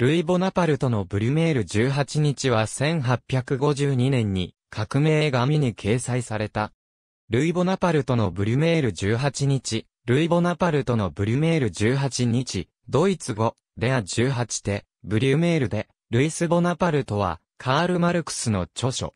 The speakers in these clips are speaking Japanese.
ルイ・ボナパルトのブリュメール18日は1852年に革命紙に掲載された。ルイ・ボナパルトのブリュメール18日、ルイ・ボナパルトのブリュメール18日、ドイツ語、レア18手、ブリュメールで、ルイス・ボナパルトは、カール・マルクスの著書。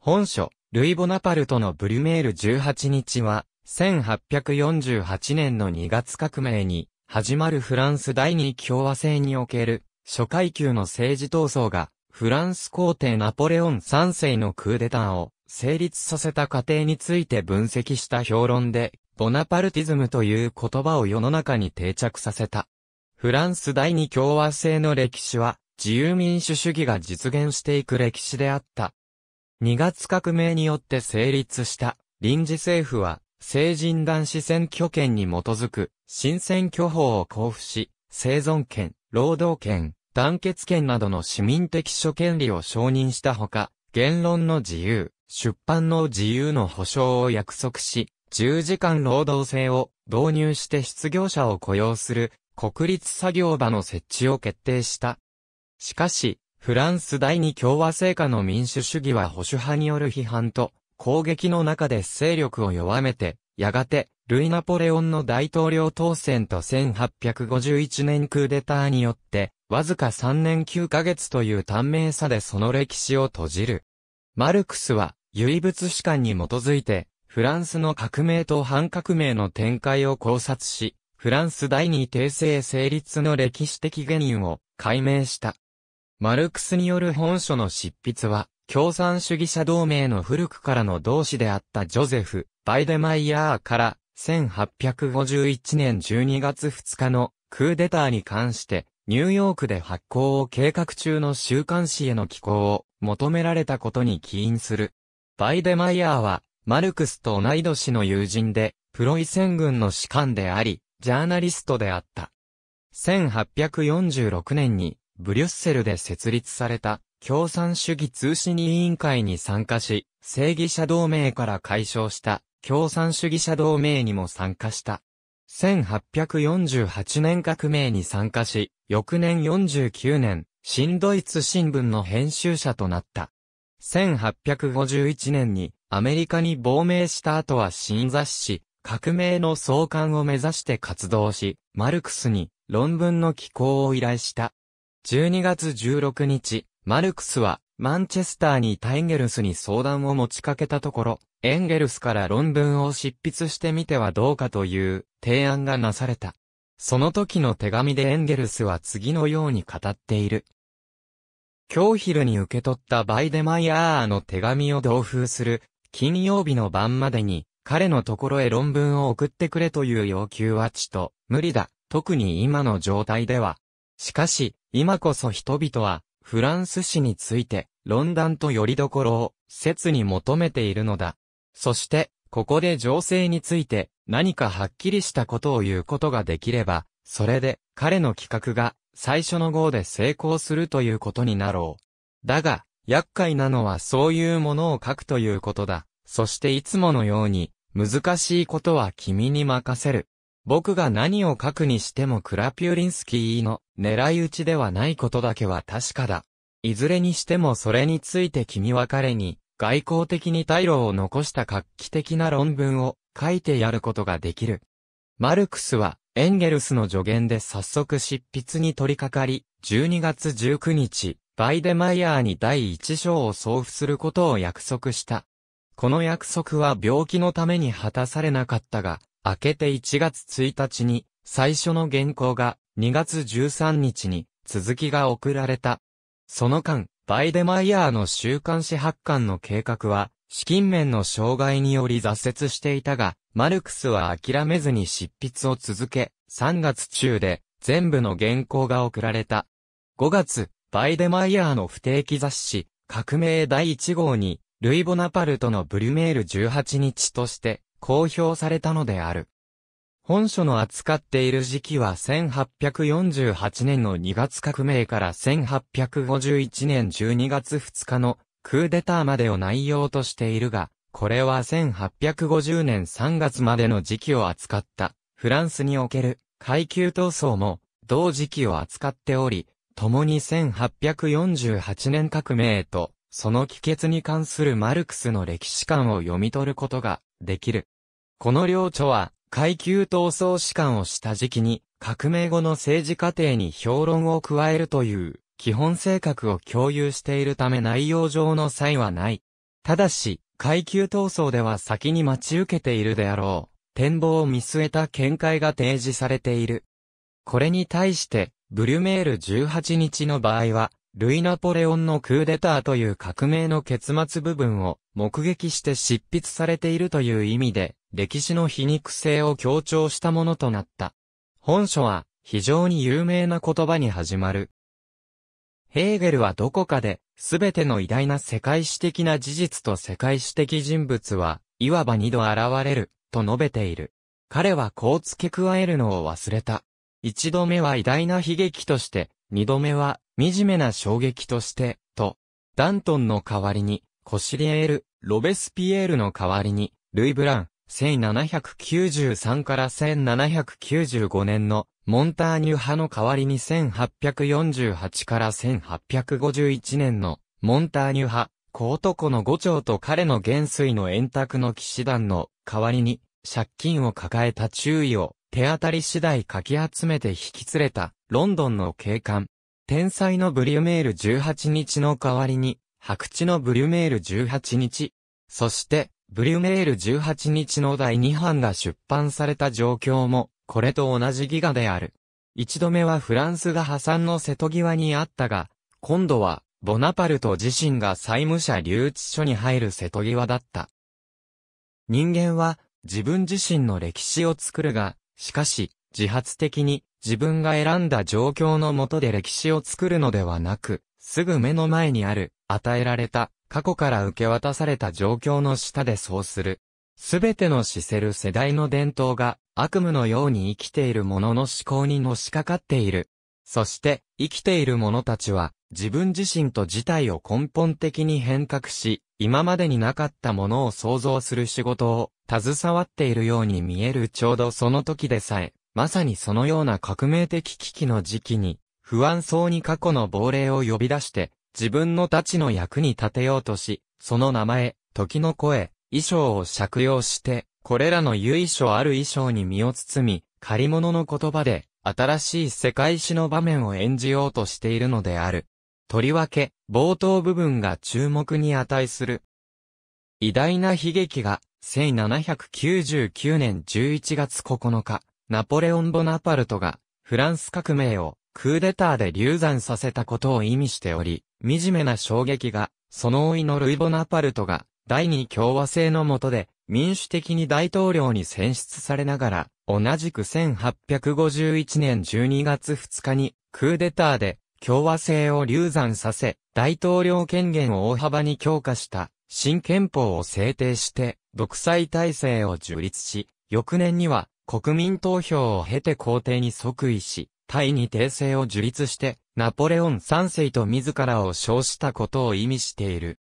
本書、ルイ・ボナパルトのブリュメール18日は、1848年の2月革命に、始まるフランス第二共和制における、初階級の政治闘争が、フランス皇帝ナポレオン3世のクーデターを成立させた過程について分析した評論で、ボナパルティズムという言葉を世の中に定着させた。フランス第二共和制の歴史は、自由民主主義が実現していく歴史であった。2月革命によって成立した臨時政府は、成人男子選挙権に基づく新選挙法を交付し、生存権、労働権、団結権などの市民的諸権利を承認したほか、言論の自由、出版の自由の保障を約束し、10時間労働制を導入して失業者を雇用する国立作業場の設置を決定した。しかし、フランス第二共和制下の民主主義は保守派による批判と攻撃の中で勢力を弱めて、やがてルイ・ナポレオンの大統領当選と1851年クーデターによって、わずか3年9ヶ月という短命差でその歴史を閉じる。マルクスは、唯物史観に基づいて、フランスの革命と反革命の展開を考察し、フランス第二帝政成立の歴史的原因を解明した。マルクスによる本書の執筆は、共産主義者同盟の古くからの同志であったジョゼフ・バイデマイヤーから1851年12月2日のクーデターに関してニューヨークで発行を計画中の週刊誌への寄稿を求められたことに起因する。バイデマイヤーはマルクスと同い年の友人でプロイセン軍の士官であり、ジャーナリストであった。1846年にブリュッセルで設立された共産主義通信委員会に参加し、正義者同盟から解消した共産主義者同盟にも参加した。1848年革命に参加し、翌年49年、新ドイツ新聞の編集者となった。1851年にアメリカに亡命した後は新雑誌、革命の創刊を目指して活動し、マルクスに論文の寄稿を依頼した。12月16日、マルクスはマンチェスターにタイゲルスに相談を持ちかけたところ、エンゲルスから論文を執筆してみてはどうかという提案がなされた。その時の手紙でエンゲルスは次のように語っている。今日昼に受け取ったバイデマイアーの手紙を同封する金曜日の晩までに彼のところへ論文を送ってくれという要求はちと無理だ。特に今の状態では。しかし、今こそ人々はフランス史について、論断と拠りどころを、説に求めているのだ。そして、ここで情勢について、何かはっきりしたことを言うことができれば、それで、彼の企画が、最初の号で成功するということになろう。だが、厄介なのはそういうものを書くということだ。そしていつものように、難しいことは君に任せる。僕が何を書くにしてもクラピュリンスキーの狙い撃ちではないことだけは確かだ。いずれにしてもそれについて君は彼に外交的に退路を残した画期的な論文を書いてやることができる。マルクスはエンゲルスの助言で早速執筆に取り掛かり、12月19日、バイデマイヤーに第1章を送付することを約束した。この約束は病気のために果たされなかったが、明けて1月1日に、最初の原稿が、2月13日に、続きが送られた。その間、バイデマイヤーの週刊誌発刊の計画は、資金面の障害により挫折していたが、マルクスは諦めずに執筆を続け、3月中で全部の原稿が送られた。5月、バイデマイヤーの不定期雑誌、革命第1号に、ルイ・ボナパルトのブリュメール18日として公表されたのである。本書の扱っている時期は1848年の2月革命から1851年12月2日のクーデターまでを内容としているが、これは1850年3月までの時期を扱ったフランスにおける階級闘争も同時期を扱っており、共に1848年革命とその帰結に関するマルクスの歴史観を読み取ることができる。この領著は階級闘争士官をした時期に革命後の政治過程に評論を加えるという基本性格を共有しているため内容上の差異はない。ただし、階級闘争では先に待ち受けているであろう。展望を見据えた見解が提示されている。これに対して、ブリュメール18日の場合は、ルイ・ナポレオンのクーデターという革命の結末部分を目撃して執筆されているという意味で、歴史の皮肉性を強調したものとなった。本書は非常に有名な言葉に始まる。ヘーゲルはどこかで、すべての偉大な世界史的な事実と世界史的人物は、いわば二度現れる、と述べている。彼はこう付け加えるのを忘れた。一度目は偉大な悲劇として、二度目は惨めな衝撃として、と、ダントンの代わりに、コシリエール、ロベスピエールの代わりに、ルイ・ブラン、1793から1795年のモンターニュ派の代わりに1848から1851年のモンターニュ派、コートコの五丁と彼の元帥の円卓の騎士団の代わりに借金を抱えた注意を手当たり次第かき集めて引き連れたロンドンの警官天才のブリュメール18日の代わりに、白地のブリュメール18日。そして、ブリュメール18日の第2版が出版された状況も、これと同じギガである。一度目はフランスが破産の瀬戸際にあったが、今度は、ボナパルト自身が債務者留置所に入る瀬戸際だった。人間は、自分自身の歴史を作るが、しかし、自発的に自分が選んだ状況のもとで歴史を作るのではなく、すぐ目の前にある、与えられた、過去から受け渡された状況の下でそうする。すべての死せる世代の伝統が悪夢のように生きている者の思考にのしかかっている。そして生きている者たちは自分自身と事態を根本的に変革し、今までになかったものを想像する仕事を携わっているように見えるちょうどその時でさえ、まさにそのような革命的危機の時期に、不安そうに過去の亡霊を呼び出して、自分の太ちの役に立てようとし、その名前、時の声、衣装を借用して、これらの由緒ある衣装に身を包み、借り物の言葉で、新しい世界史の場面を演じようとしているのである。とりわけ、冒頭部分が注目に値する。偉大な悲劇が、1799年11月9日、ナポレオン・ボナパルトが、フランス革命を、クーデターで流産させたことを意味しており、惨めな衝撃が、その老いのルイ・ボナパルトが、第二共和制の下で、民主的に大統領に選出されながら、同じく1851年12月2日に、クーデターで、共和制を流産させ、大統領権限を大幅に強化した、新憲法を制定して、独裁体制を樹立し、翌年には、国民投票を経て皇帝に即位し、タイに帝政を樹立して、ナポレオン三世と自らを称したことを意味している。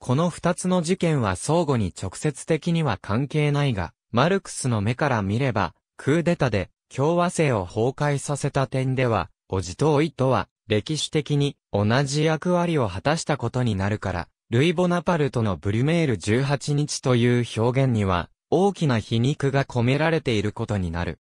この二つの事件は相互に直接的には関係ないが、マルクスの目から見れば、クーデタで共和制を崩壊させた点では、おじとおいとは歴史的に同じ役割を果たしたことになるから、ルイ・ボナパルトのブリュメール18日という表現には大きな皮肉が込められていることになる。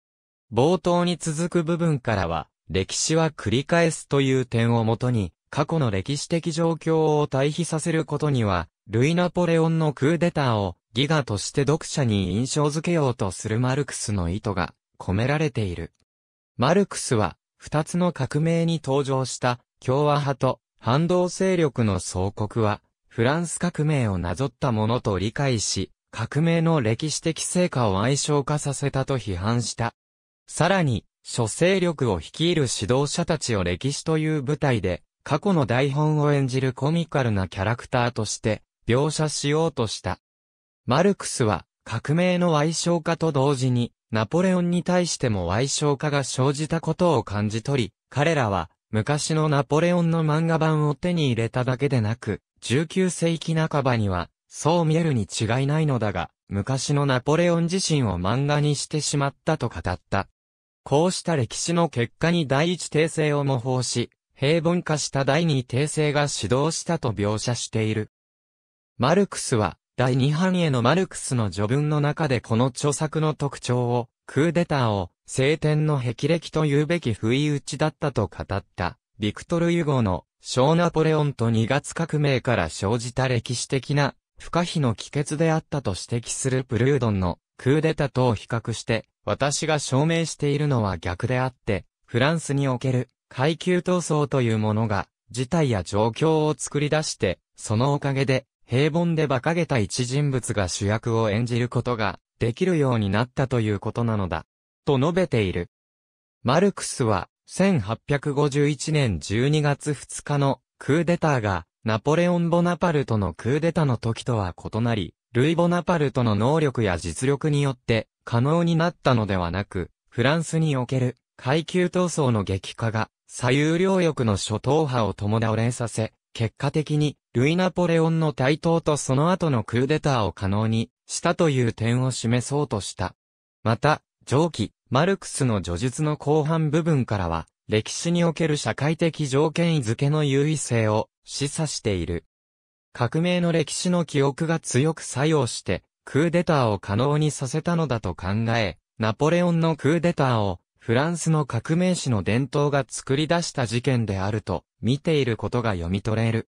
冒頭に続く部分からは、歴史は繰り返すという点をもとに、過去の歴史的状況を対比させることには、ルイ・ナポレオンのクーデターをギガとして読者に印象づけようとするマルクスの意図が込められている。マルクスは、二つの革命に登場した共和派と反動勢力の総国は、フランス革命をなぞったものと理解し、革命の歴史的成果を愛称化させたと批判した。さらに、諸勢力を率いる指導者たちを歴史という舞台で、過去の台本を演じるコミカルなキャラクターとして、描写しようとした。マルクスは、革命の愛称化と同時に、ナポレオンに対しても愛称化が生じたことを感じ取り、彼らは、昔のナポレオンの漫画版を手に入れただけでなく、19世紀半ばには、そう見えるに違いないのだが、昔のナポレオン自身を漫画にしてしまったと語った。こうした歴史の結果に第一訂正を模倣し、平凡化した第二訂正が始動したと描写している。マルクスは、第二版へのマルクスの序文の中でこの著作の特徴を、クーデターを、晴天の霹靂と言うべき不意打ちだったと語った、ビクトル・ユゴの、小ナポレオンと2月革命から生じた歴史的な不可避の帰結であったと指摘するプルードンのクーデタとを比較して、私が証明しているのは逆であって、フランスにおける階級闘争というものが、事態や状況を作り出して、そのおかげで、平凡で馬鹿げた一人物が主役を演じることができるようになったということなのだ。と述べている。マルクスは、1851年12月2日のクーデターがナポレオン・ボナパルトのクーデタの時とは異なり、ルイ・ボナパルトの能力や実力によって可能になったのではなく、フランスにおける階級闘争の激化が左右両翼の諸党派を共倒れさせ、結果的にルイ・ナポレオンの台頭とその後のクーデターを可能にしたという点を示そうとした。また、上記、マルクスの叙述の後半部分からは、歴史における社会的条件付けの優位性を示唆している。革命の歴史の記憶が強く作用して、クーデターを可能にさせたのだと考え、ナポレオンのクーデターをフランスの革命史の伝統が作り出した事件であると見ていることが読み取れる。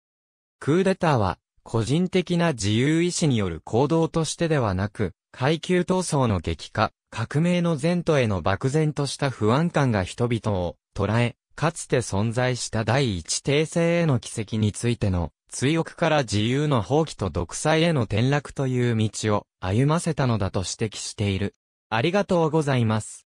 クーデターは個人的な自由意志による行動としてではなく、階級闘争の激化、革命の前途への漠然とした不安感が人々を捉え、かつて存在した第一帝政への奇跡についての、追憶から自由の放棄と独裁への転落という道を歩ませたのだと指摘している。ありがとうございます。